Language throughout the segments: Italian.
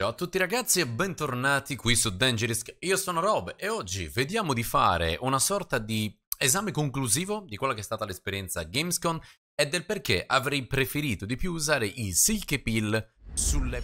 Ciao a tutti ragazzi e bentornati qui su Dangerous. Io sono Rob e oggi vediamo di fare una sorta di esame conclusivo di quella che è stata l'esperienza Gamescom e del perché avrei preferito di più usare il Silke Pill sulle...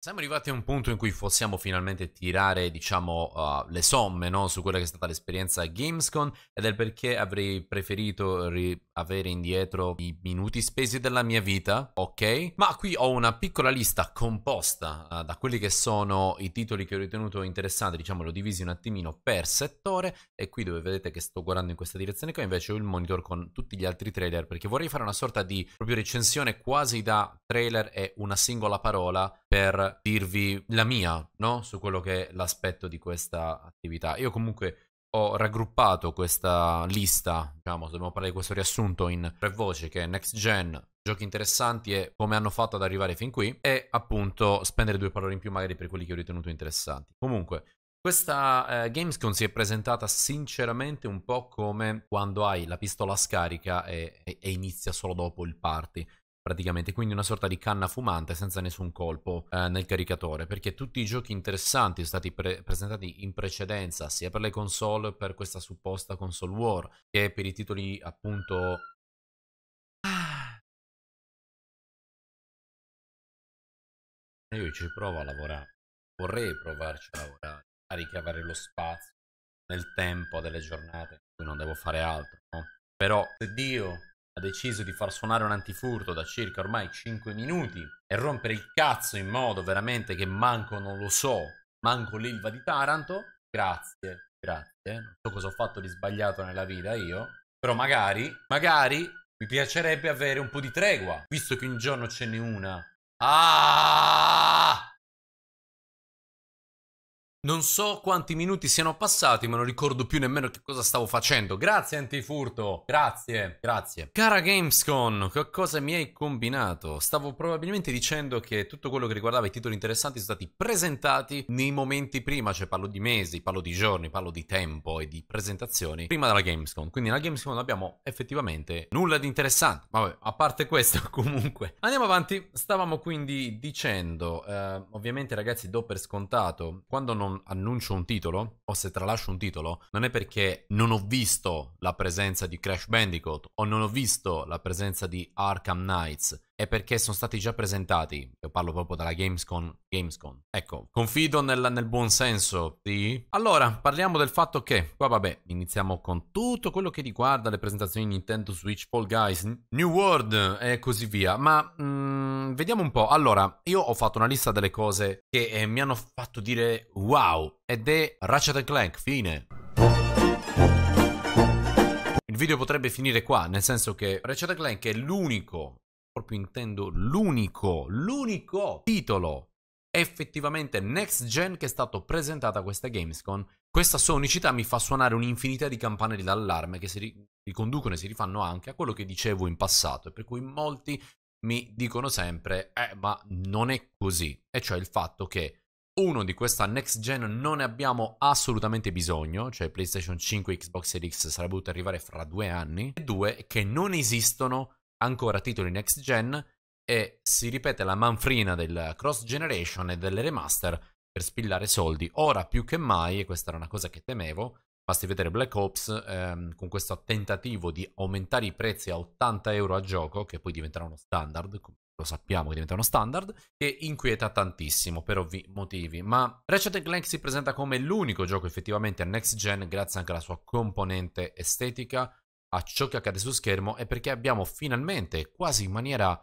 Siamo arrivati a un punto in cui possiamo finalmente tirare, diciamo, uh, le somme no? su quella che è stata l'esperienza Gamescom e del perché avrei preferito ri avere indietro i minuti spesi della mia vita, ok? Ma qui ho una piccola lista composta uh, da quelli che sono i titoli che ho ritenuto interessanti, diciamo l'ho divisi un attimino per settore e qui dove vedete che sto guardando in questa direzione qua invece ho il monitor con tutti gli altri trailer perché vorrei fare una sorta di proprio recensione quasi da trailer e una singola parola per dirvi la mia, no? Su quello che è l'aspetto di questa attività. Io comunque ho raggruppato questa lista, diciamo, dobbiamo parlare di questo riassunto in tre voci che è Next Gen, giochi interessanti e come hanno fatto ad arrivare fin qui e appunto spendere due parole in più magari per quelli che ho ritenuto interessanti. Comunque, questa eh, Gamescom si è presentata sinceramente un po' come quando hai la pistola scarica e, e, e inizia solo dopo il party praticamente, quindi una sorta di canna fumante senza nessun colpo eh, nel caricatore, perché tutti i giochi interessanti sono stati pre- presentati in precedenza sia per le console, per questa supposta console war, che per i titoli appunto... Io ci provo a lavorare, vorrei provarci a lavorare, a ricavare lo spazio nel tempo delle giornate in cui non devo fare altro, no? Però se Dio ha deciso di far suonare un antifurto da circa ormai 5 minuti e rompere il cazzo in modo veramente che manco non lo so, manco l'Ilva di Taranto. Grazie, grazie. Non so cosa ho fatto di sbagliato nella vita io, però magari, magari mi piacerebbe avere un po' di tregua, visto che un giorno ce n'è una. Ah! Non so quanti minuti siano passati, ma non ricordo più nemmeno che cosa stavo facendo. Grazie Antifurto, grazie, grazie. Cara Gamescon, che cosa mi hai combinato? Stavo probabilmente dicendo che tutto quello che riguardava i titoli interessanti sono stati presentati nei momenti prima, cioè parlo di mesi, parlo di giorni, parlo di tempo e di presentazioni prima della Gamescon. Quindi nella Gamescon non abbiamo effettivamente nulla di interessante. Vabbè, a parte questo comunque. Andiamo avanti, stavamo quindi dicendo, eh, ovviamente ragazzi do per scontato, quando non annuncio un titolo o se tralascio un titolo, non è perché non ho visto la presenza di Crash Bandicoot o non ho visto la presenza di Arkham Knights è perché sono stati già presentati. Io parlo proprio dalla Gamescom. Gamescom. Ecco, confido nel, nel, buon senso. Sì. Allora, parliamo del fatto che, qua vabbè, iniziamo con tutto quello che riguarda le presentazioni di Nintendo Switch, Fall Guys, New World e così via. Ma mm, vediamo un po'. Allora, io ho fatto una lista delle cose che eh, mi hanno fatto dire wow. Ed è Ratchet Clank, fine. Il video potrebbe finire qua, nel senso che Ratchet Clank è l'unico proprio intendo l'unico, l'unico titolo effettivamente next gen che è stato presentato a questa Gamescom. Questa sonicità mi fa suonare un'infinità di campanelli d'allarme che si riconducono e si rifanno anche a quello che dicevo in passato, per cui molti mi dicono sempre, eh, ma non è così, e cioè il fatto che uno di questa next gen non ne abbiamo assolutamente bisogno, cioè PlayStation 5 Xbox Series X sarebbe dovuto arrivare fra due anni, e due che non esistono ancora titoli next gen e si ripete la manfrina del cross generation e delle remaster per spillare soldi. Ora più che mai, e questa era una cosa che temevo, basti vedere Black Ops ehm, con questo tentativo di aumentare i prezzi a 80 euro a gioco, che poi diventerà uno standard, come lo sappiamo che diventa uno standard, che inquieta tantissimo per ovvi motivi. Ma Ratchet Clank si presenta come l'unico gioco effettivamente next gen grazie anche alla sua componente estetica, a ciò che accade su schermo è perché abbiamo finalmente, quasi in maniera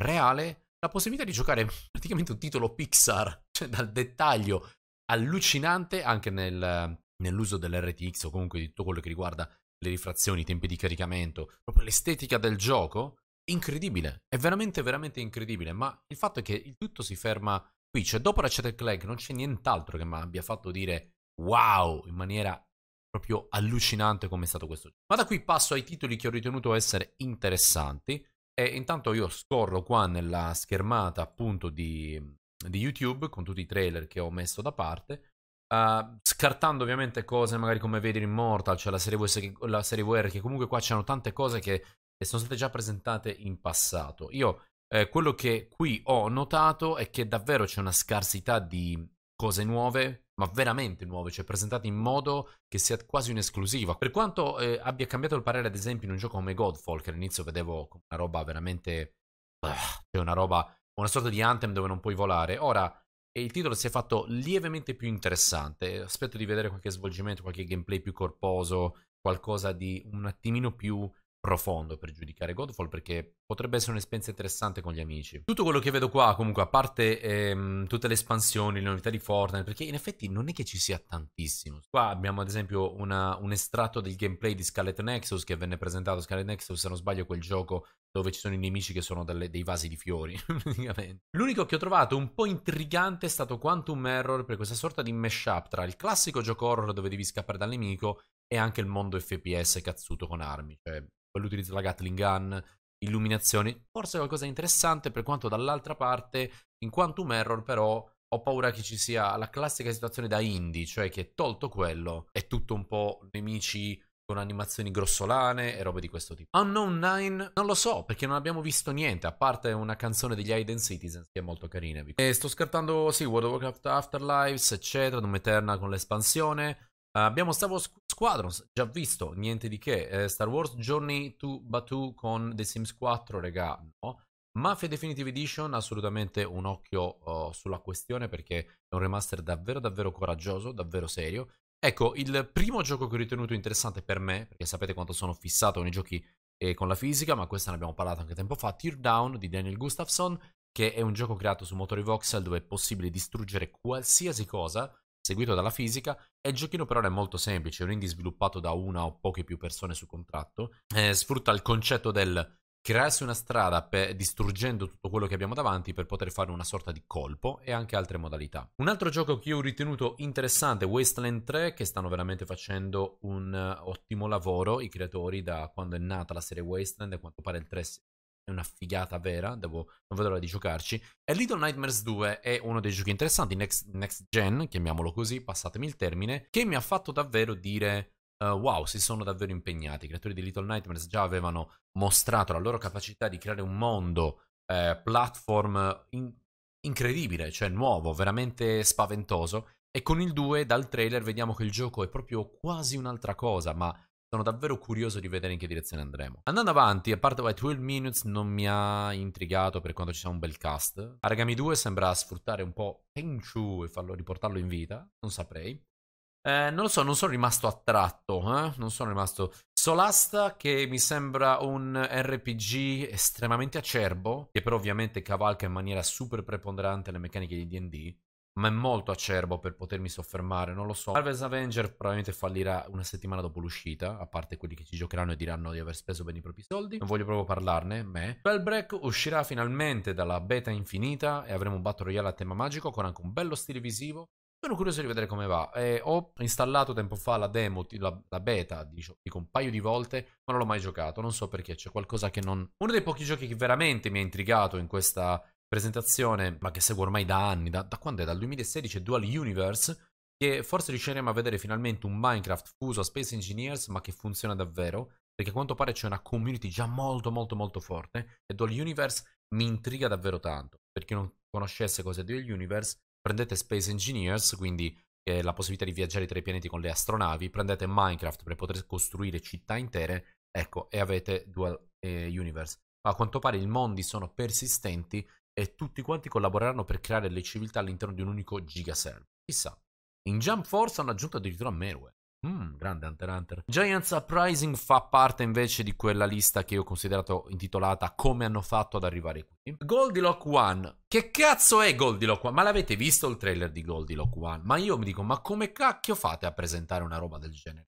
reale, la possibilità di giocare praticamente un titolo Pixar, cioè dal dettaglio allucinante anche nel, nell'uso dell'RTX o comunque di tutto quello che riguarda le rifrazioni, i tempi di caricamento, proprio l'estetica del gioco, incredibile, è veramente veramente incredibile, ma il fatto è che il tutto si ferma qui, cioè dopo Ratchet Clank non c'è nient'altro che mi abbia fatto dire wow in maniera proprio allucinante come è stato questo gioco. Ma da qui passo ai titoli che ho ritenuto essere interessanti e intanto io scorro qua nella schermata appunto di, di YouTube con tutti i trailer che ho messo da parte. Uh, scartando ovviamente cose magari come Vader Immortal, cioè la serie, VS, la serie VR, che comunque qua c'erano tante cose che sono state già presentate in passato. Io eh, quello che qui ho notato è che davvero c'è una scarsità di cose nuove, ma veramente nuove, cioè presentate in modo che sia quasi un'esclusiva. Per quanto eh, abbia cambiato il parere, ad esempio, in un gioco come Godfall, che all'inizio vedevo come una roba veramente. Ah, cioè una roba. una sorta di Anthem dove non puoi volare. Ora. Eh, il titolo si è fatto lievemente più interessante. Aspetto di vedere qualche svolgimento, qualche gameplay più corposo, qualcosa di un attimino più profondo per giudicare Godfall perché potrebbe essere un'esperienza interessante con gli amici. Tutto quello che vedo qua comunque, a parte ehm, tutte le espansioni, le novità di Fortnite, perché in effetti non è che ci sia tantissimo. Qua abbiamo ad esempio una, un estratto del gameplay di Scarlet Nexus che venne presentato, Scarlet Nexus se non sbaglio quel gioco dove ci sono i nemici che sono delle, dei vasi di fiori, praticamente. L'unico che ho trovato un po' intrigante è stato Quantum Error per questa sorta di mashup tra il classico gioco horror dove devi scappare dal nemico e anche il mondo FPS cazzuto con armi. Cioè, poi utilizza la Gatling Gun, illuminazioni, forse qualcosa di interessante per quanto dall'altra parte, in quantum error però ho paura che ci sia la classica situazione da indie, cioè che tolto quello è tutto un po' nemici con animazioni grossolane e robe di questo tipo. Unknown 9 non lo so perché non abbiamo visto niente, a parte una canzone degli Hidden Citizens che è molto carina. E sto scartando, sì, World of Warcraft Afterlives, eccetera, Doom Eterna con l'espansione, abbiamo Star Wars Squadrons, già visto, niente di che. Eh, Star Wars Journey to Batu con The Sims 4, regà, no. Mafia Definitive Edition, assolutamente un occhio uh, sulla questione perché è un remaster davvero davvero coraggioso, davvero serio. Ecco, il primo gioco che ho ritenuto interessante per me, perché sapete quanto sono fissato nei giochi e eh, con la fisica, ma questa ne abbiamo parlato anche tempo fa, Teardown di Daniel Gustafsson, che è un gioco creato su motori voxel dove è possibile distruggere qualsiasi cosa seguito dalla fisica e il giochino per è molto semplice, è un indie sviluppato da una o poche più persone su contratto, eh, sfrutta il concetto del crearsi una strada per, distruggendo tutto quello che abbiamo davanti per poter fare una sorta di colpo e anche altre modalità. Un altro gioco che io ho ritenuto interessante è Wasteland 3 che stanno veramente facendo un ottimo lavoro i creatori da quando è nata la serie Wasteland a quanto pare il 3 è una figata vera, devo, non vedo l'ora di giocarci. E Little Nightmares 2 è uno dei giochi interessanti, next, next gen, chiamiamolo così, passatemi il termine, che mi ha fatto davvero dire... Uh, wow, si sono davvero impegnati. I creatori di Little Nightmares già avevano mostrato la loro capacità di creare un mondo eh, platform in incredibile, cioè nuovo, veramente spaventoso. E con il 2 dal trailer vediamo che il gioco è proprio quasi un'altra cosa, ma sono davvero curioso di vedere in che direzione andremo. Andando avanti, a parte White 12 Minutes non mi ha intrigato per quanto ci sia un bel cast. Aragami 2 sembra sfruttare un po' Tenchu e farlo riportarlo in vita, non saprei. Eh, non lo so, non sono rimasto attratto, eh? non sono rimasto... Solasta che mi sembra un RPG estremamente acerbo, che però ovviamente cavalca in maniera super preponderante le meccaniche di D&D ma è molto acerbo per potermi soffermare, non lo so. Marvel's Avenger probabilmente fallirà una settimana dopo l'uscita, a parte quelli che ci giocheranno e diranno di aver speso bene i propri soldi. Non voglio proprio parlarne, me. Spellbreak uscirà finalmente dalla beta infinita e avremo un Battle Royale a tema magico con anche un bello stile visivo. Sono curioso di vedere come va. Eh, ho installato tempo fa la demo, la, la beta, dico, dico, un paio di volte, ma non l'ho mai giocato. Non so perché, c'è qualcosa che non... Uno dei pochi giochi che veramente mi ha intrigato in questa presentazione, ma che seguo ormai da anni, da, da quando è? Dal 2016, Dual Universe, che forse riusciremo a vedere finalmente un Minecraft fuso a Space Engineers, ma che funziona davvero, perché a quanto pare c'è una community già molto molto molto forte, e Dual Universe mi intriga davvero tanto. Per chi non conoscesse cos'è Dual Universe, prendete Space Engineers, quindi eh, la possibilità di viaggiare tra i pianeti con le astronavi, prendete Minecraft per poter costruire città intere, ecco, e avete Dual eh, Universe. Ma a quanto pare i mondi sono persistenti e tutti quanti collaboreranno per creare le civiltà all'interno di un unico gigaserver. Chissà. In Jump Force hanno aggiunto addirittura Manware. Mmm, grande Hunter Hunter. Giants Uprising fa parte invece di quella lista che io ho considerato intitolata Come hanno fatto ad arrivare qui. Goldilock One. Che cazzo è Goldilock One? Ma l'avete visto il trailer di Goldilock One? Ma io mi dico, ma come cacchio fate a presentare una roba del genere?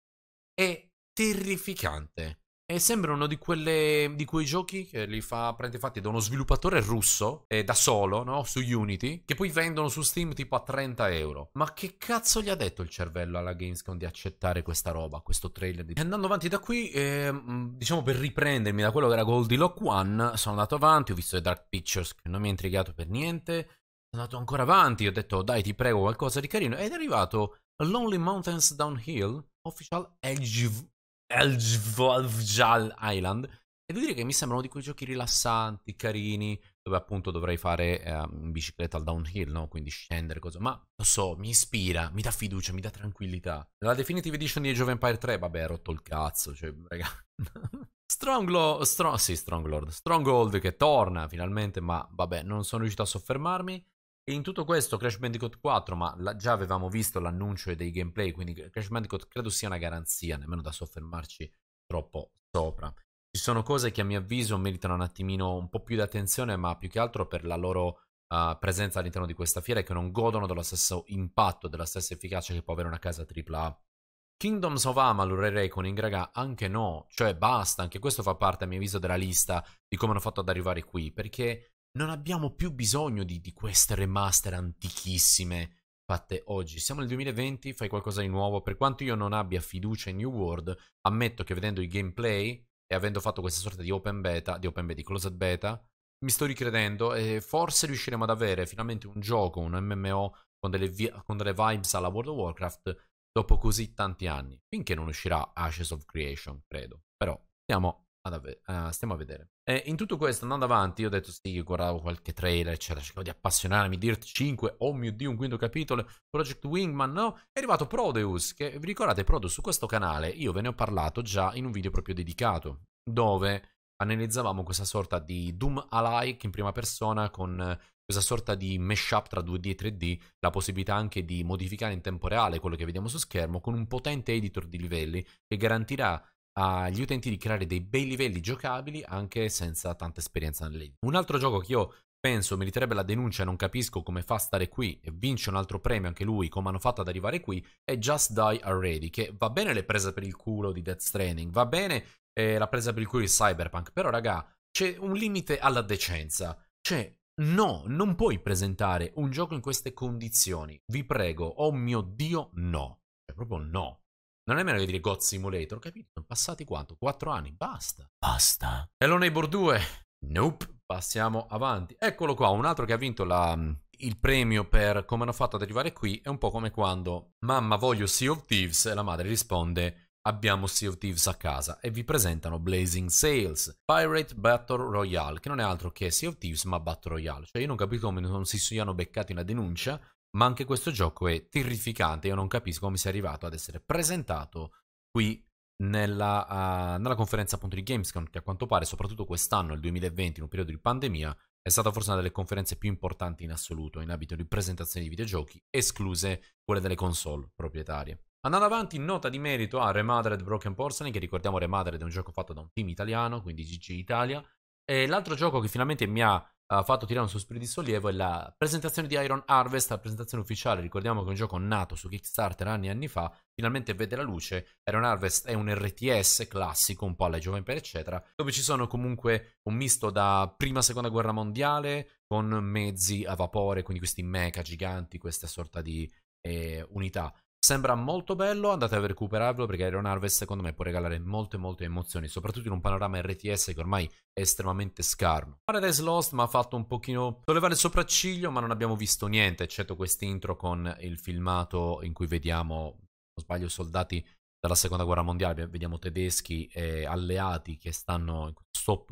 È terrificante. E sembra uno di, quelle, di quei giochi che li fa fatti da uno sviluppatore russo, eh, da solo, no? Su Unity, che poi vendono su Steam tipo a 30 euro. Ma che cazzo gli ha detto il cervello alla Gamescom di accettare questa roba, questo trailer? Di... Andando avanti da qui, eh, diciamo per riprendermi da quello che era Goldilock One, sono andato avanti, ho visto le Dark Pictures che non mi ha intrigato per niente. Sono andato ancora avanti, ho detto dai ti prego qualcosa di carino. Ed è arrivato Lonely Mountains Downhill Official Edge Elvjal Island. E devo dire che mi sembrano di quei giochi rilassanti, carini, dove appunto dovrei fare eh, in bicicletta al downhill, no? Quindi scendere, cosa. Ma lo so, mi ispira, mi dà fiducia, mi dà tranquillità. La Definitive Edition di Age of Empire 3, vabbè, ha rotto il cazzo, cioè, raga. Stronglo, strong, sì, Stronglord. Stronghold che torna finalmente, ma vabbè, non sono riuscito a soffermarmi. E in tutto questo Crash Bandicoot 4, ma la, già avevamo visto l'annuncio dei gameplay, quindi Crash Bandicoot credo sia una garanzia, nemmeno da soffermarci troppo sopra. Ci sono cose che a mio avviso meritano un attimino un po' più di attenzione, ma più che altro per la loro uh, presenza all'interno di questa fiera e che non godono dello stesso impatto, della stessa efficacia che può avere una casa AAA. Kingdoms of Amalur e Reconing, raga, anche no, cioè basta, anche questo fa parte a mio avviso della lista di come hanno fatto ad arrivare qui, perché non abbiamo più bisogno di, di, queste remaster antichissime fatte oggi. Siamo nel 2020, fai qualcosa di nuovo. Per quanto io non abbia fiducia in New World, ammetto che vedendo i gameplay e avendo fatto questa sorta di open beta, di open beta, di closed beta, mi sto ricredendo e forse riusciremo ad avere finalmente un gioco, un MMO con delle, con delle vibes alla World of Warcraft dopo così tanti anni. Finché non uscirà Ashes of Creation, credo. Però stiamo Ve- uh, stiamo a vedere. E in tutto questo, andando avanti, ho detto sì, io guardavo qualche trailer, eccetera, cercavo di appassionarmi, Dirt 5, oh mio Dio, un quinto capitolo, Project Wingman, no? È arrivato Prodeus, che vi ricordate, Prodeus su questo canale, io ve ne ho parlato già in un video proprio dedicato, dove analizzavamo questa sorta di Doom Alike in prima persona con eh, questa sorta di mashup tra 2D e 3D, la possibilità anche di modificare in tempo reale quello che vediamo su schermo con un potente editor di livelli che garantirà agli utenti di creare dei bei livelli giocabili anche senza tanta esperienza nell'editing. Un altro gioco che io penso meriterebbe la denuncia e non capisco come fa a stare qui e vince un altro premio anche lui, come hanno fatto ad arrivare qui, è Just Die Already, che va bene le prese per il culo di Death Stranding, va bene eh, la presa per il culo di Cyberpunk, però raga, c'è un limite alla decenza. Cioè, no, non puoi presentare un gioco in queste condizioni. Vi prego, oh mio Dio, no. Cioè, proprio no. Non è meno che dire God Simulator, capito? Sono passati quanto? 4 anni, basta. Basta. Hello Neighbor 2. Nope. Passiamo avanti. Eccolo qua, un altro che ha vinto la, mm, il premio per come hanno fatto ad arrivare qui. È un po' come quando mamma voglio Sea of Thieves e la madre risponde abbiamo Sea of Thieves a casa e vi presentano Blazing Sales, Pirate Battle Royale, che non è altro che Sea of Thieves ma Battle Royale. Cioè io non capisco come non si siano beccati una denuncia ma anche questo gioco è terrificante. Io non capisco come sia arrivato ad essere presentato qui nella, uh, nella conferenza appunto di Gamescom, che a quanto pare, soprattutto quest'anno, il 2020, in un periodo di pandemia, è stata forse una delle conferenze più importanti in assoluto in ambito di presentazione di videogiochi, escluse quelle delle console proprietarie. Andando avanti, nota di merito a Remathered Broken Porcelain, che ricordiamo Remathered è un gioco fatto da un team italiano, quindi GG Italia, e l'altro gioco che finalmente mi ha ha fatto tirare un sospiro di sollievo è la presentazione di Iron Harvest, la presentazione ufficiale, ricordiamo che è un gioco nato su Kickstarter anni e anni fa, finalmente vede la luce, Iron Harvest è un RTS classico, un po' alla Giovane per eccetera, dove ci sono comunque un misto da prima e seconda guerra mondiale con mezzi a vapore, quindi questi mecha giganti, questa sorta di eh, unità. Sembra molto bello, andate a recuperarlo perché Iron Harvest secondo me può regalare molte molte emozioni, soprattutto in un panorama RTS che ormai è estremamente scarno. Paradise Lost mi ha fatto un pochino sollevare il sopracciglio, ma non abbiamo visto niente, eccetto quest'intro con il filmato in cui vediamo, non sbaglio, soldati dalla seconda guerra mondiale, vediamo tedeschi e alleati che stanno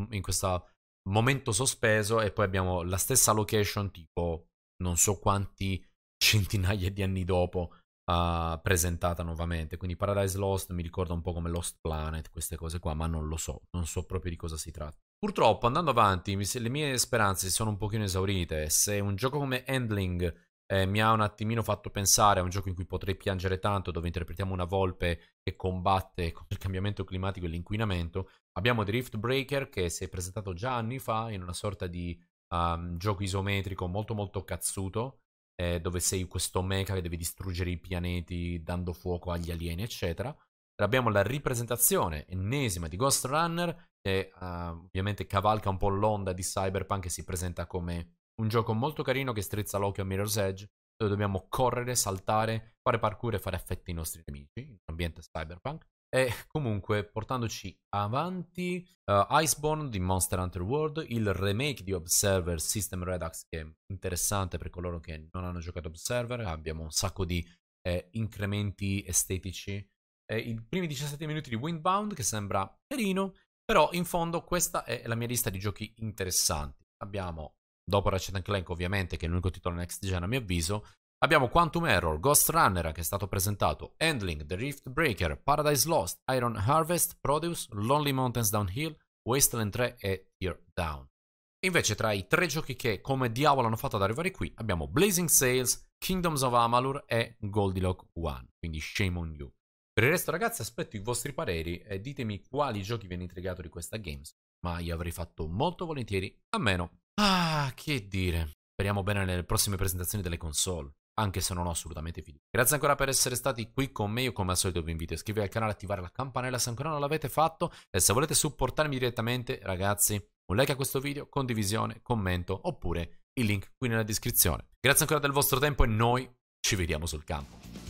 in questo momento sospeso e poi abbiamo la stessa location tipo non so quanti centinaia di anni dopo uh, presentata nuovamente. Quindi Paradise Lost mi ricorda un po' come Lost Planet, queste cose qua, ma non lo so, non so proprio di cosa si tratta. Purtroppo, andando avanti, le mie speranze si sono un pochino esaurite. Se un gioco come Handling eh, mi ha un attimino fatto pensare a un gioco in cui potrei piangere tanto, dove interpretiamo una volpe che combatte contro il cambiamento climatico e l'inquinamento. Abbiamo Drift Breaker che si è presentato già anni fa in una sorta di um, gioco isometrico molto molto cazzuto, eh, dove sei questo mecha che deve distruggere i pianeti dando fuoco agli alieni, eccetera. Abbiamo la ripresentazione ennesima di Ghost Runner, che uh, ovviamente cavalca un po' l'onda di Cyberpunk e si presenta come un gioco molto carino che strizza l'occhio a Mirror's Edge, dove dobbiamo correre, saltare, fare parkour e fare effetti ai nostri nemici, in un ambiente cyberpunk. E comunque, portandoci avanti, uh, Iceborne di Monster Hunter World, il remake di Observer System Redux, che è interessante per coloro che non hanno giocato Observer, abbiamo un sacco di eh, incrementi estetici. Eh, I primi 17 minuti di Windbound, che sembra carino, però in fondo questa è la mia lista di giochi interessanti. Abbiamo, dopo Ratchet Clank ovviamente, che è l'unico titolo next gen a mio avviso, Abbiamo Quantum Error, Ghost Runner che è stato presentato, Endling, The Rift Breaker, Paradise Lost, Iron Harvest, Produce, Lonely Mountains Downhill, Wasteland 3 e Tear Down. Invece tra i tre giochi che come diavolo hanno fatto ad arrivare qui abbiamo Blazing Sails, Kingdoms of Amalur e Goldilock 1, quindi shame on you. Per il resto ragazzi aspetto i vostri pareri e ditemi quali giochi vi hanno intrigato di questa Games, ma io avrei fatto molto volentieri a meno. Ah, che dire. Speriamo bene nelle prossime presentazioni delle console anche se non ho assolutamente fiducia. Grazie ancora per essere stati qui con me, io come al solito vi invito a iscrivervi al canale, attivare la campanella se ancora non l'avete fatto e se volete supportarmi direttamente ragazzi un like a questo video, condivisione, commento oppure il link qui nella descrizione. Grazie ancora del vostro tempo e noi ci vediamo sul campo.